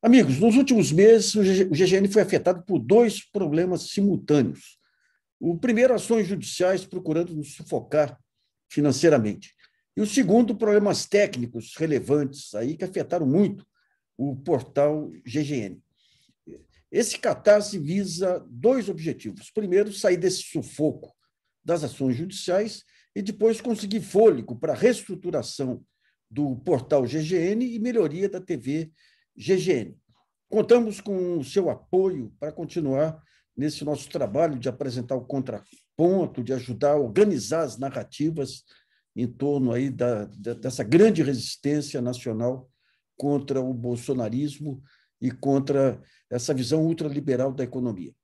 Amigos, nos últimos meses, o GGN foi afetado por dois problemas simultâneos. O primeiro, ações judiciais procurando nos sufocar financeiramente. E o segundo, problemas técnicos relevantes aí que afetaram muito o portal GGN. Esse catarse visa dois objetivos. Primeiro, sair desse sufoco das ações judiciais e depois conseguir fôlego para a reestruturação do portal GGN e melhoria da TV GGN. Contamos com o seu apoio para continuar nesse nosso trabalho de apresentar o contraponto, de ajudar a organizar as narrativas em torno aí da, da, dessa grande resistência nacional contra o bolsonarismo e contra essa visão ultraliberal da economia.